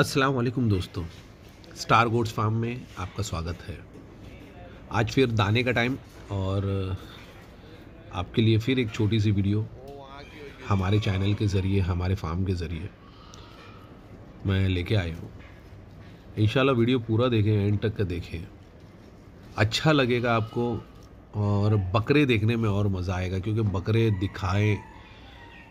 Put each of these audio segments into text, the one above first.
अस्सलाम वालेकुम दोस्तों स्टार गोड्स फार्म में आपका स्वागत है आज फिर दाने का टाइम और uh, आपके लिए फिर एक छोटी सी वीडियो हमारे चैनल के ज़रिए हमारे फार्म के ज़रिए मैं लेके आया हूँ इन वीडियो पूरा देखें एंड तक का देखें अच्छा लगेगा आपको और बकरे देखने में और मज़ा आएगा क्योंकि बकरे दिखाएँ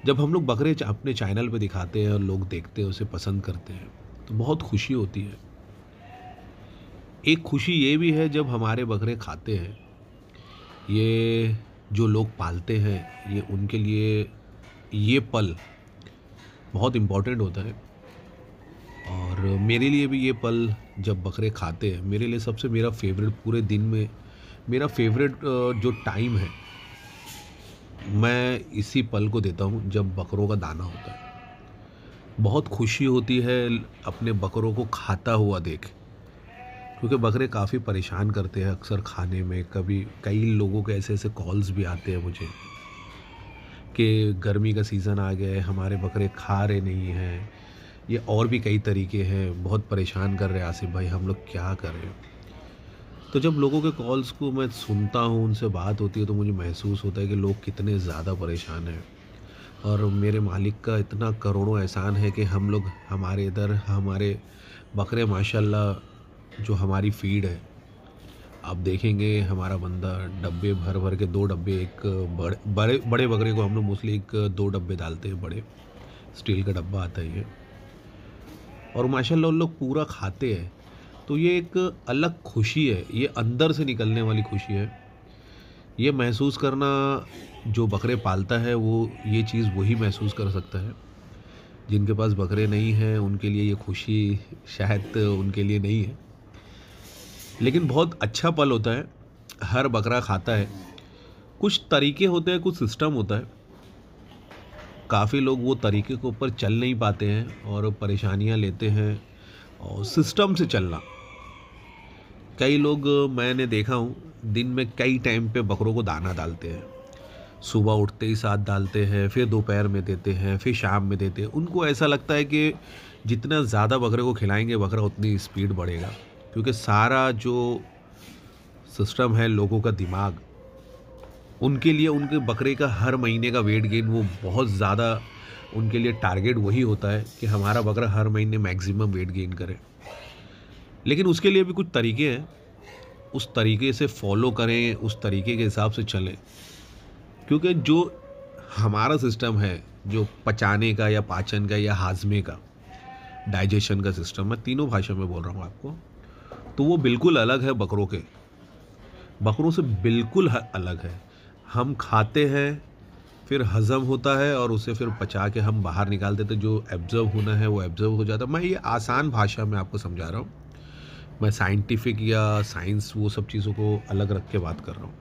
जब हम लोग बकरे अपने चैनल पे दिखाते हैं और लोग देखते हैं उसे पसंद करते हैं तो बहुत खुशी होती है एक खुशी ये भी है जब हमारे बकरे खाते हैं ये जो लोग पालते हैं ये उनके लिए ये पल बहुत इम्पॉर्टेंट होता है और मेरे लिए भी ये पल जब बकरे खाते हैं मेरे लिए सबसे मेरा फेवरेट पूरे दिन में मेरा फेवरेट जो टाइम है मैं इसी पल को देता हूँ जब बकरों का दाना होता है बहुत खुशी होती है अपने बकरों को खाता हुआ देख क्योंकि बकरे काफ़ी परेशान करते हैं अक्सर खाने में कभी कई लोगों के ऐसे ऐसे कॉल्स भी आते हैं मुझे कि गर्मी का सीज़न आ गया है हमारे बकरे खा रहे नहीं हैं ये और भी कई तरीके हैं बहुत परेशान कर रहे आसिफ भाई हम लोग क्या करें तो जब लोगों के कॉल्स को मैं सुनता हूँ उनसे बात होती है तो मुझे महसूस होता है कि लोग कितने ज़्यादा परेशान हैं और मेरे मालिक का इतना करोड़ों एहसान है कि हम लोग हमारे इधर हमारे बकरे माशाल्लाह जो हमारी फीड है आप देखेंगे हमारा बंदा डब्बे भर भर के दो डब्बे एक बड़े बड़े बड़े बकरे को हम लोग मोस्टली एक दो डब्बे डालते हैं बड़े स्टील का डब्बा आता ही है और माशाल्लाह उन लोग पूरा खाते हैं तो ये एक अलग खुशी है ये अंदर से निकलने वाली खुशी है ये महसूस करना जो बकरे पालता है वो ये चीज़ वही महसूस कर सकता है जिनके पास बकरे नहीं हैं उनके लिए ये खुशी शायद उनके लिए नहीं है लेकिन बहुत अच्छा पल होता है हर बकरा खाता है कुछ तरीके होते हैं कुछ सिस्टम होता है काफ़ी लोग वो तरीके के ऊपर चल नहीं पाते हैं और परेशानियां लेते हैं और सिस्टम से चलना कई लोग मैंने देखा हूँ दिन में कई टाइम पे बकरों को दाना डालते हैं सुबह उठते ही साथ डालते हैं फिर दोपहर में देते हैं फिर शाम में देते हैं उनको ऐसा लगता है कि जितना ज़्यादा बकरे को खिलाएंगे बकरा उतनी स्पीड बढ़ेगा क्योंकि सारा जो सिस्टम है लोगों का दिमाग उनके लिए उनके बकरे का हर महीने का वेट गेन वो बहुत ज़्यादा उनके लिए टारगेट वही होता है कि हमारा बकरा हर महीने मैक्सिमम वेट गेन करे लेकिन उसके लिए भी कुछ तरीके हैं उस तरीके से फॉलो करें उस तरीके के हिसाब से चलें क्योंकि जो हमारा सिस्टम है जो पचाने का या पाचन का या हाजमे का डाइजेशन का सिस्टम मैं तीनों भाषा में बोल रहा हूँ आपको तो वो बिल्कुल अलग है बकरों के बकरों से बिल्कुल अलग है हम खाते हैं फिर हज़म होता है और उसे फिर पचा के हम बाहर निकाल देते जो एब्जर्व होना है वो एब्जर्व हो जाता है मैं ये आसान भाषा में आपको समझा रहा हूँ मैं साइंटिफिक या साइंस वो सब चीज़ों को अलग रख के बात कर रहा हूँ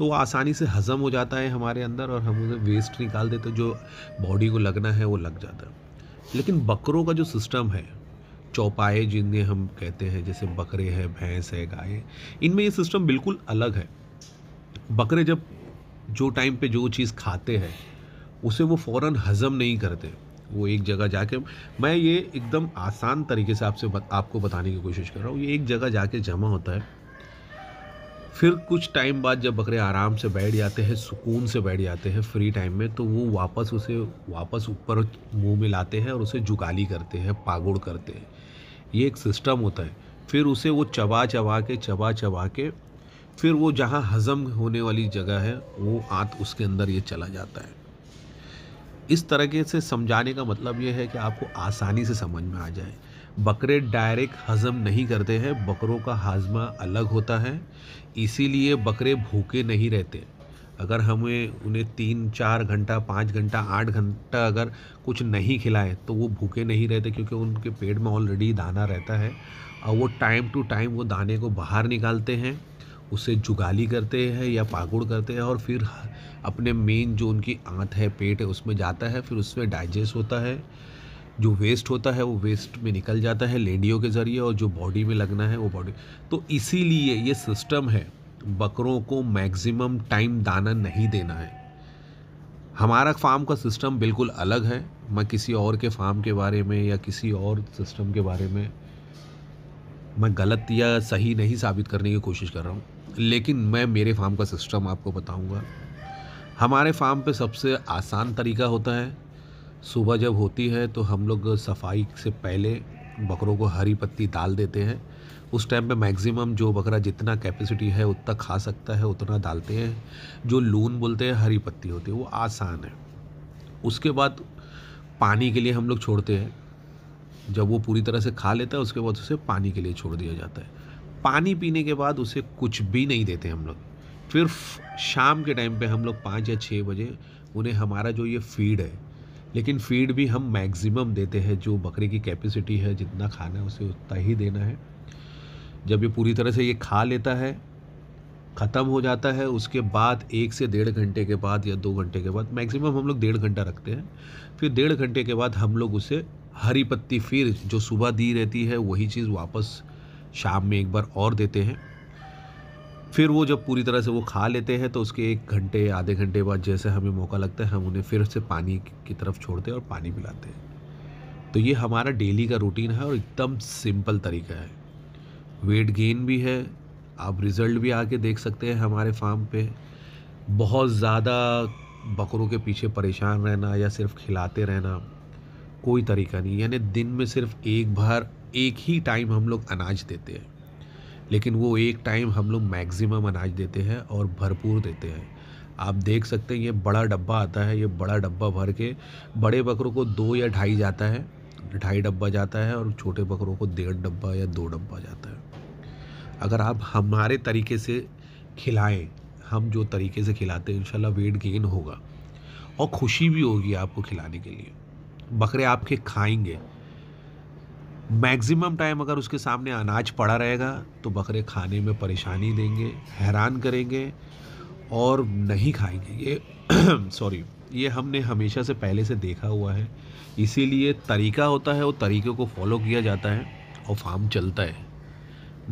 तो वो आसानी से हज़म हो जाता है हमारे अंदर और हम उसे वेस्ट निकाल देते जो बॉडी को लगना है वो लग जाता है लेकिन बकरों का जो सिस्टम है चौपाए जिन्हें हम कहते हैं जैसे बकरे हैं भैंस है गाय इनमें ये सिस्टम बिल्कुल अलग है बकरे जब जो टाइम पे जो चीज़ खाते हैं उसे वो फ़ौर हज़म नहीं करते वो एक जगह जाके मैं ये एकदम आसान तरीके से आपसे बत, आपको बताने की कोशिश कर रहा हूँ ये एक जगह जाके जमा होता है फिर कुछ टाइम बाद जब बकरे आराम से बैठ जाते हैं सुकून से बैठ जाते हैं फ्री टाइम में तो वो वापस उसे वापस ऊपर मुंह में लाते हैं और उसे जुगाली करते हैं पागुड़ करते हैं ये एक सिस्टम होता है फिर उसे वो चबा चबा के चबा चबा के फिर वो जहाँ हज़म होने वाली जगह है वो आंत उसके अंदर ये चला जाता है इस तरह के से समझाने का मतलब ये है कि आपको आसानी से समझ में आ जाए बकरे डायरेक्ट हजम नहीं करते हैं बकरों का हाजमा अलग होता है इसीलिए बकरे भूखे नहीं रहते अगर हमें उन्हें तीन चार घंटा पाँच घंटा आठ घंटा अगर कुछ नहीं खिलाएं तो वो भूखे नहीं रहते क्योंकि उनके पेट में ऑलरेडी दाना रहता है और वो टाइम टू टाइम वो दाने को बाहर निकालते हैं उसे जुगाली करते हैं या पागुड़ करते हैं और फिर अपने मेन जो उनकी आँत है पेट है उसमें जाता है फिर उसमें डाइजेस्ट होता है जो वेस्ट होता है वो वेस्ट में निकल जाता है लेडियों के ज़रिए और जो बॉडी में लगना है वो बॉडी तो इसीलिए ये सिस्टम है बकरों को मैक्सिमम टाइम दाना नहीं देना है हमारा फार्म का सिस्टम बिल्कुल अलग है मैं किसी और के फार्म के बारे में या किसी और सिस्टम के बारे में मैं गलत या सही नहीं साबित करने की कोशिश कर रहा हूँ लेकिन मैं मेरे फार्म का सिस्टम आपको बताऊँगा हमारे फार्म पे सबसे आसान तरीका होता है सुबह जब होती है तो हम लोग सफाई से पहले बकरों को हरी पत्ती डाल देते हैं उस टाइम पे मैक्सिमम जो बकरा जितना कैपेसिटी है उतना खा सकता है उतना डालते हैं जो लून बोलते हैं हरी पत्ती होती है वो आसान है उसके बाद पानी के लिए हम लोग छोड़ते हैं जब वो पूरी तरह से खा लेता है उसके बाद उसे पानी के लिए छोड़ दिया जाता है पानी पीने के बाद उसे कुछ भी नहीं देते हम लोग फिर शाम के टाइम पे हम लोग पाँच या छः बजे उन्हें हमारा जो ये फीड है लेकिन फीड भी हम मैक्सिमम देते हैं जो बकरे की कैपेसिटी है जितना खाना है उसे उतना ही देना है जब ये पूरी तरह से ये खा लेता है ख़त्म हो जाता है उसके बाद एक से डेढ़ घंटे के बाद या दो घंटे के बाद मैक्सिमम हम लोग डेढ़ घंटा रखते हैं फिर डेढ़ घंटे के बाद हम लोग उसे हरी पत्ती फिर जो सुबह दी रहती है वही चीज़ वापस शाम में एक बार और देते हैं फिर वो जब पूरी तरह से वो खा लेते हैं तो उसके एक घंटे आधे घंटे बाद जैसे हमें मौका लगता है हम उन्हें फिर से पानी की तरफ छोड़ते हैं और पानी पिलाते हैं तो ये हमारा डेली का रूटीन है और एकदम सिंपल तरीका है वेट गेन भी है आप रिज़ल्ट भी आके देख सकते हैं हमारे फार्म पे बहुत ज़्यादा बकरों के पीछे परेशान रहना या सिर्फ खिलाते रहना कोई तरीका नहीं यानी दिन में सिर्फ एक बार एक ही टाइम हम लोग अनाज देते हैं लेकिन वो एक टाइम हम लोग मैक्सिमम अनाज देते हैं और भरपूर देते हैं आप देख सकते हैं ये बड़ा डब्बा आता है ये बड़ा डब्बा भर के बड़े बकरों को दो या ढाई जाता है ढाई डब्बा जाता है और छोटे बकरों को डेढ़ डब्बा या दो डब्बा जाता है अगर आप हमारे तरीके से खिलाएं हम जो तरीके से खिलाते हैं इन वेट गेन होगा और खुशी भी होगी आपको खिलाने के लिए बकरे आपके खाएंगे मैक्सिमम टाइम अगर उसके सामने अनाज पड़ा रहेगा तो बकरे खाने में परेशानी देंगे हैरान करेंगे और नहीं खाएंगे ये सॉरी ये हमने हमेशा से पहले से देखा हुआ है इसीलिए तरीका होता है वो तरीके को फॉलो किया जाता है और फार्म चलता है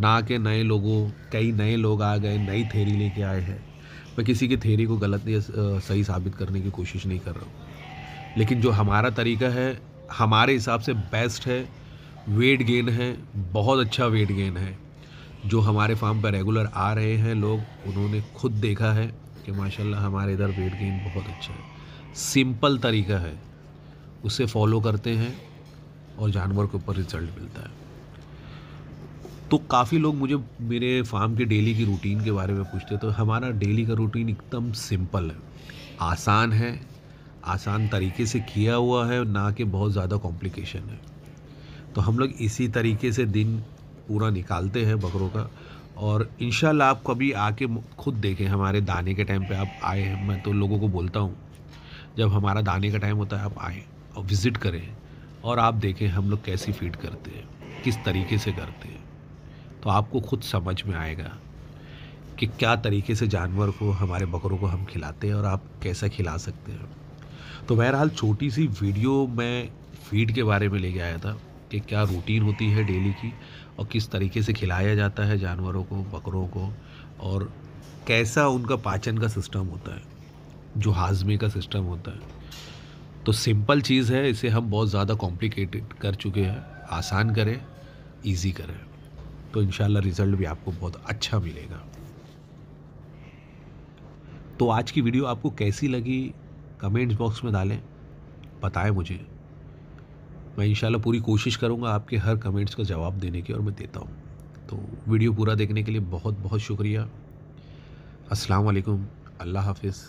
ना के नए लोगों कई नए लोग आ गए नई थेरी लेके आए हैं मैं किसी की थेरी को गलत या सही साबित करने की कोशिश नहीं कर रहा हूँ लेकिन जो हमारा तरीका है हमारे हिसाब से बेस्ट है वेट गेन है बहुत अच्छा वेट गेन है जो हमारे फार्म पर रेगुलर आ रहे हैं लोग उन्होंने खुद देखा है कि माशाल्लाह हमारे इधर वेट गेन बहुत अच्छा है सिंपल तरीका है उसे फॉलो करते हैं और जानवर के ऊपर रिजल्ट मिलता है तो काफ़ी लोग मुझे मेरे फार्म के डेली की रूटीन के बारे में पूछते तो हमारा डेली का रूटीन एकदम सिंपल है आसान है आसान तरीके से किया हुआ है ना कि बहुत ज़्यादा कॉम्प्लिकेशन है तो हम लोग इसी तरीके से दिन पूरा निकालते हैं बकरों का और इन आप कभी आके खुद देखें हमारे दाने के टाइम पे आप आए हैं मैं तो लोगों को बोलता हूँ जब हमारा दाने का टाइम होता है आप आए और विज़िट करें और आप देखें हम लोग कैसी फीड करते हैं किस तरीके से करते हैं तो आपको खुद समझ में आएगा कि क्या तरीके से जानवर को हमारे बकरों को हम खिलाते हैं और आप कैसा खिला सकते हैं तो बहरहाल छोटी सी वीडियो मैं फीड के बारे में लेके आया था कि क्या रूटीन होती है डेली की और किस तरीके से खिलाया जाता है जानवरों को बकरों को और कैसा उनका पाचन का सिस्टम होता है जो हाजमे का सिस्टम होता है तो सिंपल चीज़ है इसे हम बहुत ज़्यादा कॉम्प्लिकेटेड कर चुके हैं आसान करें ईजी करें तो इन रिज़ल्ट भी आपको बहुत अच्छा मिलेगा तो आज की वीडियो आपको कैसी लगी कमेंट्स बॉक्स में डालें बताएं मुझे मैं इंशाल्लाह पूरी कोशिश करूँगा आपके हर कमेंट्स का जवाब देने की और मैं देता हूँ तो वीडियो पूरा देखने के लिए बहुत बहुत शुक्रिया अस्सलाम अल्लाह हाफिज़